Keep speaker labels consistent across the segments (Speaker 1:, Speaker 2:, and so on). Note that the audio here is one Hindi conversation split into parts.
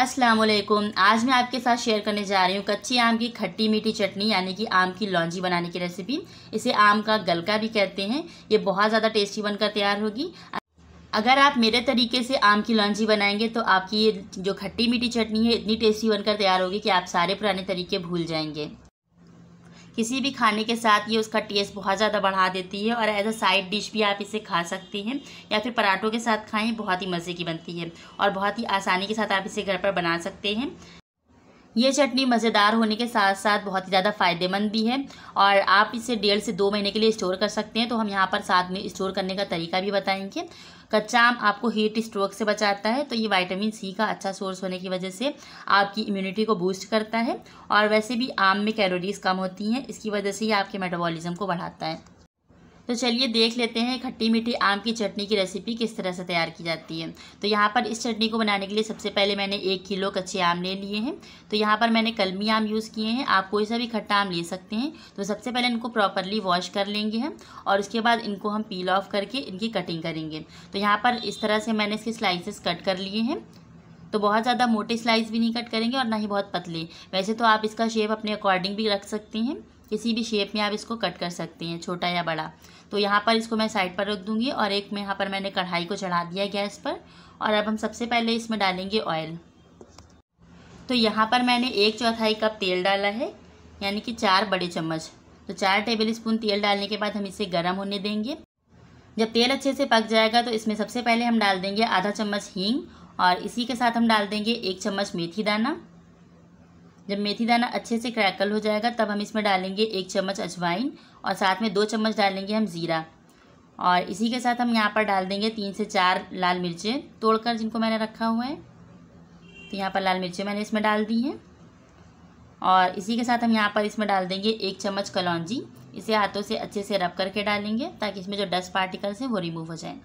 Speaker 1: अस्सलाम वालेकुम आज मैं आपके साथ शेयर करने जा रही हूँ कच्ची आम की खट्टी मीठी चटनी यानी कि आम की लौंजी बनाने की रेसिपी इसे आम का गलका भी कहते हैं ये बहुत ज़्यादा टेस्टी बनकर तैयार होगी अगर आप मेरे तरीके से आम की लौंजी बनाएंगे तो आपकी ये जो खट्टी मीठी चटनी है इतनी टेस्टी बनकर तैयार होगी कि आप सारे पुराने तरीके भूल जाएंगे किसी भी खाने के साथ ये उसका टेस्ट बहुत ज़्यादा बढ़ा देती है और एज अ साइड डिश भी आप इसे खा सकती हैं या फिर पराठों के साथ खाएँ बहुत ही मज़े की बनती है और बहुत ही आसानी के साथ आप इसे घर पर बना सकते हैं ये चटनी मज़ेदार होने के साथ साथ बहुत ही ज़्यादा फ़ायदेमंद भी है और आप इसे डेढ़ से दो महीने के लिए स्टोर कर सकते हैं तो हम यहाँ पर साथ में स्टोर करने का तरीका भी बताएंगे कच्चा आम आपको हीट स्ट्रोक से बचाता है तो ये वाइटामिन सी का अच्छा सोर्स होने की वजह से आपकी इम्यूनिटी को बूस्ट करता है और वैसे भी आम में कैलोरीज कम होती हैं इसकी वजह से ये आपके मेटाबॉलिज्म को बढ़ाता है तो चलिए देख लेते हैं खट्टी मीठी आम की चटनी की रेसिपी किस तरह से तैयार की जाती है तो यहाँ पर इस चटनी को बनाने के लिए सबसे पहले मैंने एक किलो कच्चे आम ले लिए हैं तो यहाँ पर मैंने कलमी आम यूज़ किए हैं आप कोई सा भी खट्टा आम ले सकते हैं तो सबसे पहले इनको प्रॉपरली वॉश कर लेंगे हम और उसके बाद इनको हम पील ऑफ करके इनकी कटिंग करेंगे तो यहाँ पर इस तरह से मैंने इसके स्लाइसिस कट कर लिए हैं तो बहुत ज़्यादा मोटे स्लाइस भी नहीं कट करेंगे और ना ही बहुत पतले वैसे तो आप इसका शेप अपने अकॉर्डिंग भी रख सकते हैं किसी भी शेप में आप इसको कट कर सकते हैं छोटा या बड़ा तो यहाँ पर इसको मैं साइड पर रख दूँगी और एक में यहाँ पर मैंने कढ़ाई को चढ़ा दिया गैस पर और अब हम सबसे पहले इसमें डालेंगे ऑयल तो यहाँ पर मैंने एक चौथाई कप तेल डाला है यानी कि चार बड़े चम्मच तो चार टेबल स्पून तेल डालने के बाद हम इसे गर्म होने देंगे जब तेल अच्छे से पक जाएगा तो इसमें सबसे पहले हम डाल देंगे आधा चम्मच हींग और इसी के साथ हम डाल देंगे एक चम्मच मेथी दाना जब मेथी दाना अच्छे से क्रैकल हो जाएगा तब हम इसमें डालेंगे एक चम्मच अजवाइन और साथ में दो चम्मच डालेंगे हम ज़ीरा और इसी के साथ हम यहाँ पर डाल देंगे तीन से चार लाल मिर्चें तोड़कर जिनको मैंने रखा हुआ है तो यहाँ पर लाल मिर्चें मैंने इसमें डाल दी हैं और इसी के साथ हम यहाँ पर इसमें डाल देंगे एक चम्मच कलौजी इसे हाथों से अच्छे से रब करके डालेंगे ताकि इसमें जो डस्ट पार्टिकल्स हैं वो रिमूव हो जाए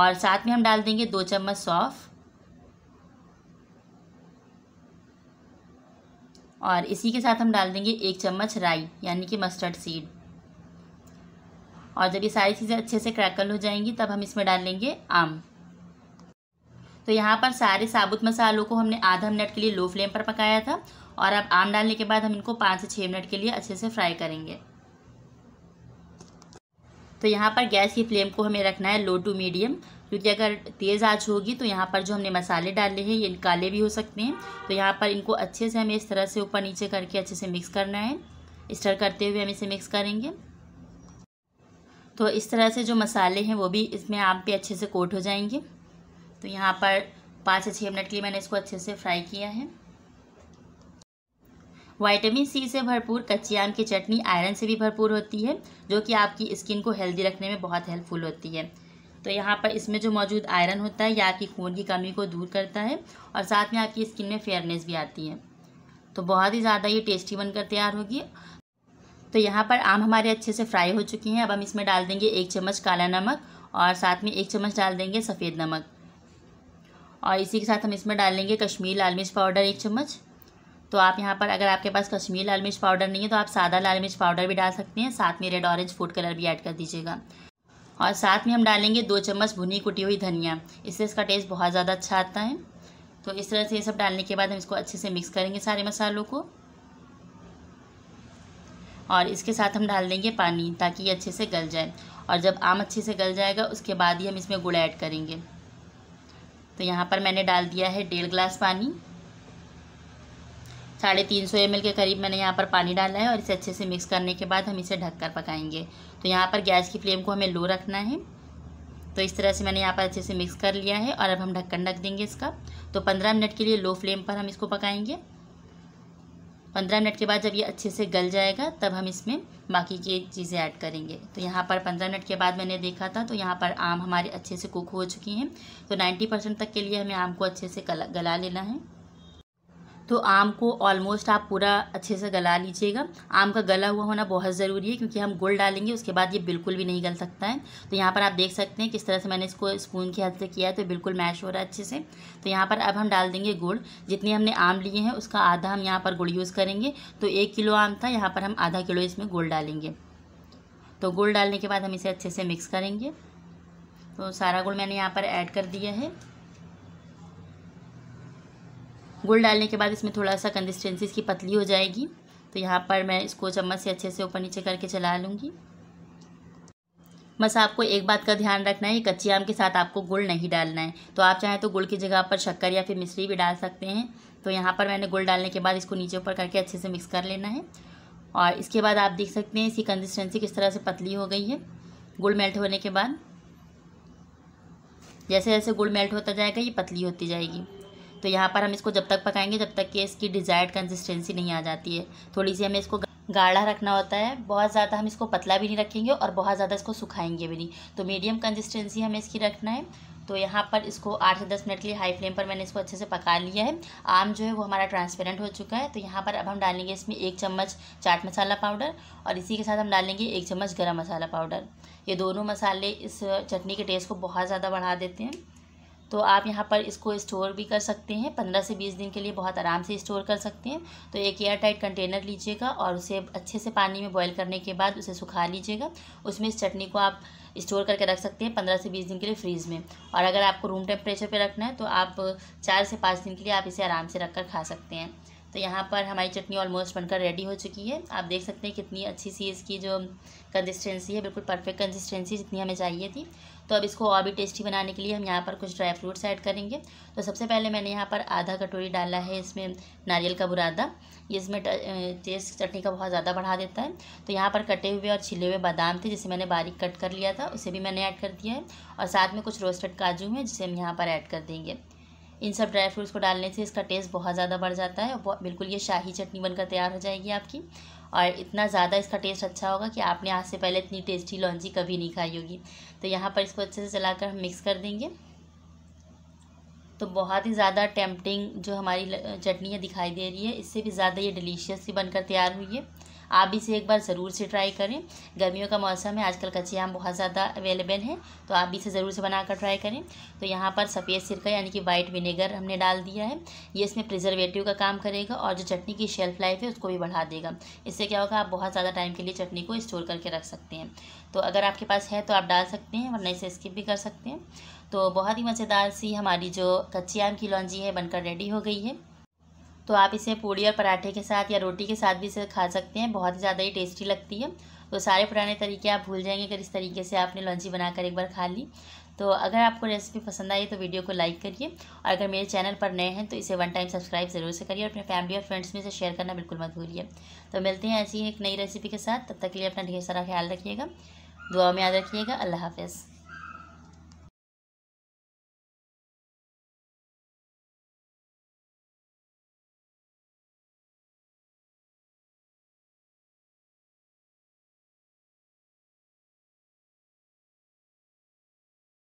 Speaker 1: और साथ में हम डाल देंगे दो चम्मच सौफ़ और इसी के साथ हम डाल देंगे एक चम्मच राई यानी कि मस्टर्ड सीड और जब ये सारी चीज़ें अच्छे से क्रैकल हो जाएंगी तब हम इसमें डाल लेंगे आम तो यहाँ पर सारे साबुत मसालों को हमने आधा मिनट के लिए लो फ्लेम पर पकाया था और अब आम डालने के बाद हम इनको पाँच से छः मिनट के लिए अच्छे से फ्राई करेंगे तो यहाँ पर गैस की फ्लेम को हमें रखना है लो टू मीडियम क्योंकि अगर तेज़ आँच होगी तो यहाँ पर जो हमने मसाले डाले हैं ये काले भी हो सकते हैं तो यहाँ पर इनको अच्छे से हमें इस तरह से ऊपर नीचे करके अच्छे से मिक्स करना है स्टर करते हुए हम इसे मिक्स करेंगे तो इस तरह से जो मसाले हैं वो भी इसमें आम पे अच्छे से कोट हो जाएंगे तो यहाँ पर पाँच से छः मिनट के लिए मैंने इसको अच्छे से फ्राई किया है वाइटामिन सी से भरपूर कच्ची आम की चटनी आयरन से भी भरपूर होती है जो कि आपकी स्किन को हेल्दी रखने में बहुत हेल्पफुल होती है तो यहाँ पर इसमें जो मौजूद आयरन होता है यह आपकी खून की कमी को दूर करता है और साथ में आपकी स्किन में फेयरनेस भी आती है तो बहुत ही ज़्यादा ये टेस्टी बनकर तैयार होगी तो यहाँ पर आम हमारे अच्छे से फ्राई हो चुके हैं अब हम इसमें डाल देंगे एक चम्मच काला नमक और साथ में एक चम्मच डाल देंगे सफ़ेद नमक और इसी के साथ हम इसमें डाल लेंगे कश्मीर लाल मिर्च पाउडर एक चम्मच तो आप यहाँ पर अगर आपके पास कश्मीर लाल मिर्च पाउडर नहीं है तो आप सादा लाल मिर्च पाउडर भी डाल सकते हैं साथ में रेड ऑरेंज फूड कलर भी ऐड कर दीजिएगा और साथ में हम डालेंगे दो चम्मच भुनी कुटी हुई धनिया इससे इसका टेस्ट बहुत ज़्यादा अच्छा आता है तो इस तरह से ये सब डालने के बाद हम इसको अच्छे से मिक्स करेंगे सारे मसालों को और इसके साथ हम डाल देंगे पानी ताकि ये अच्छे से गल जाए और जब आम अच्छे से गल जाएगा उसके बाद ही हम इसमें गुड़ ऐड करेंगे तो यहाँ पर मैंने डाल दिया है डेढ़ ग्लास पानी साढ़े तीन सौ एम के करीब मैंने यहाँ पर पानी डाला है और इसे अच्छे से मिक्स करने के बाद हम इसे ढक कर पकाएंगे तो यहाँ पर गैस की फ्लेम को हमें लो रखना है तो इस तरह से मैंने यहाँ पर अच्छे से मिक्स कर लिया है और अब हम ढक्कन ढक देंगे इसका तो पंद्रह मिनट के लिए लो फ्लेम पर हम इसको पकाएंगे पंद्रह मिनट के बाद जब ये अच्छे से गल जाएगा तब हम इसमें बाकी की चीज़ें ऐड करेंगे तो यहाँ पर पंद्रह मिनट के बाद मैंने देखा था तो यहाँ पर आम हमारे अच्छे से कुक हो चुकी हैं तो नाइन्टी परसेंट तक के लिए हमें आम को अच्छे से गला लेना है तो आम को ऑलमोस्ट आप पूरा अच्छे से गला लीजिएगा आम का गला हुआ होना बहुत ज़रूरी है क्योंकि हम गुड़ डालेंगे उसके बाद ये बिल्कुल भी नहीं गल सकता है तो यहाँ पर आप देख सकते हैं किस तरह से मैंने इसको स्पून के हाथ से किया है तो बिल्कुल मैश हो रहा है अच्छे से तो यहाँ पर अब हम डाल देंगे गुड़ जितने हमने आम लिए हैं उसका आधा हम यहाँ पर गुड़ यूज़ करेंगे तो एक किलो आम था यहाँ पर हम आधा किलो इसमें गुड़ डालेंगे तो गुड़ डालने के बाद हम इसे अच्छे से मिक्स करेंगे तो सारा गुड़ मैंने यहाँ पर ऐड कर दिया है गुड़ डालने के बाद इसमें थोड़ा सा कंसिस्टेंसी इसकी पतली हो जाएगी तो यहाँ पर मैं इसको चम्मच से अच्छे से ऊपर नीचे करके चला लूँगी बस आपको एक बात का ध्यान रखना है कच्चे आम के साथ आपको गुड़ नहीं डालना है तो आप चाहें तो गुड़ की जगह पर शक्कर या फिर मिश्री भी डाल सकते हैं तो यहाँ पर मैंने गुड़ डालने के बाद इसको नीचे ऊपर करके अच्छे से मिक्स कर लेना है और इसके बाद आप देख सकते हैं इसकी कंसिस्टेंसी किस तरह से पतली हो गई है गुड़ मेल्ट होने के बाद जैसे जैसे गुड़ मेल्ट होता जाएगा ये पतली होती जाएगी तो यहाँ पर हम इसको जब तक पकाएंगे जब तक कि इसकी डिज़ायर्ड कंसिस्टेंसी नहीं आ जाती है थोड़ी सी हमें इसको गाढ़ा रखना होता है बहुत ज़्यादा हम इसको पतला भी नहीं रखेंगे और बहुत ज़्यादा इसको सुखाएंगे भी नहीं तो मीडियम कंसिस्टेंसी हमें इसकी रखना है तो यहाँ पर इसको आठ से दस मिनट के लिए हाई फ्लेम पर मैंने इसको अच्छे से पका लिया है आम जो है वो हमारा ट्रांसपेरेंट हो चुका है तो यहाँ पर अब हम डालेंगे इसमें एक चम्मच चाट मसाला पाउडर और इसी के साथ हम डालेंगे एक चम्मच गरम मसाला पाउडर ये दोनों मसाले इस चटनी के टेस्ट को बहुत ज़्यादा बढ़ा देते हैं तो आप यहाँ पर इसको स्टोर भी कर सकते हैं पंद्रह से बीस दिन के लिए बहुत आराम से स्टोर कर सकते हैं तो एक एयर टाइट कंटेनर लीजिएगा और उसे अच्छे से पानी में बॉयल करने के बाद उसे सुखा लीजिएगा उसमें इस चटनी को आप स्टोर करके रख सकते हैं पंद्रह से बीस दिन के लिए फ्रीज में और अगर आपको रूम टेम्परेचर पर रखना है तो आप चार से पाँच दिन के लिए आप इसे आराम से रख कर खा सकते हैं तो यहाँ पर हमारी चटनी ऑलमोस्ट बनकर रेडी हो चुकी है आप देख सकते हैं कितनी अच्छी सी इसकी जो कंसिस्टेंसी है बिल्कुल परफेक्ट कंसिस्टेंसी जितनी हमें चाहिए थी तो अब इसको और भी टेस्टी बनाने के लिए हम यहाँ पर कुछ ड्राई फ्रूट्स ऐड करेंगे तो सबसे पहले मैंने यहाँ पर आधा कटोरी डाला है इसमें नारियल का बुरादा ये इसमें टेस्ट चटनी का बहुत ज़्यादा बढ़ा देता है तो यहाँ पर कटे हुए और छिले हुए बादाम थे जिसे मैंने बारीक कट कर लिया था उसे भी मैंने ऐड कर दिया है और साथ में कुछ रोस्टेड काजू हैं जिसे हम यहाँ पर ऐड कर देंगे इन सब ड्राई फ्रूट्स को डालने से इसका टेस्ट बहुत ज़्यादा बढ़ जाता है बिल्कुल ये शाही चटनी बनकर तैयार हो जाएगी आपकी और इतना ज़्यादा इसका टेस्ट अच्छा होगा कि आपने आज से पहले इतनी टेस्टी लॉन्ची कभी नहीं खाई होगी तो यहाँ पर इसको अच्छे से चलाकर हम मिक्स कर देंगे तो बहुत ही ज़्यादा टेम्पटिंग जो हमारी चटनी है दिखाई दे रही है इससे भी ज़्यादा ये डिलीशियस ही बनकर तैयार हुई है आप इसे एक बार ज़रूर से ट्राई करें गर्मियों का मौसम है आजकल कच्चे आम बहुत ज़्यादा अवेलेबल है तो आप इसे ज़रूर से बनाकर ट्राई करें तो यहाँ पर सफ़ेद सिरका यानी कि वाइट विनेगर हमने डाल दिया है ये इसमें प्रिजर्वेटिव का काम करेगा और जो चटनी की शेल्फ लाइफ है उसको भी बढ़ा देगा इससे क्या होगा आप बहुत ज़्यादा टाइम के लिए चटनी को स्टोर करके रख सकते हैं तो अगर आपके पास है तो आप डाल सकते हैं वरना इसे स्किप भी कर सकते हैं तो बहुत ही मज़ेदार सी हमारी जो कच्चे आम की लॉन्जी है बनकर रेडी हो गई है तो आप इसे पूड़ी और पराठे के साथ या रोटी के साथ भी इसे खा सकते हैं बहुत ही ज़्यादा ही टेस्टी लगती है तो सारे पुराने तरीके आप भूल जाएंगे अगर इस तरीके से आपने लॉन्ची बनाकर एक बार खा ली तो अगर आपको रेसिपी पसंद आई तो वीडियो को लाइक करिए और अगर मेरे चैनल पर नए हैं तो इसे वन टाइम सब्सक्राइब ज़रूर से करिए और अपने फैमिली और फ्रेंड्स में इसे शेयर करना बिल्कुल मत भूलिए तो मिलते हैं ऐसी ही एक नई रेसिपी के साथ तब तक के लिए अपना ढेर सारा ख्याल रखिएगा दुआ में याद रखिएगा अल्लाह हाफिज़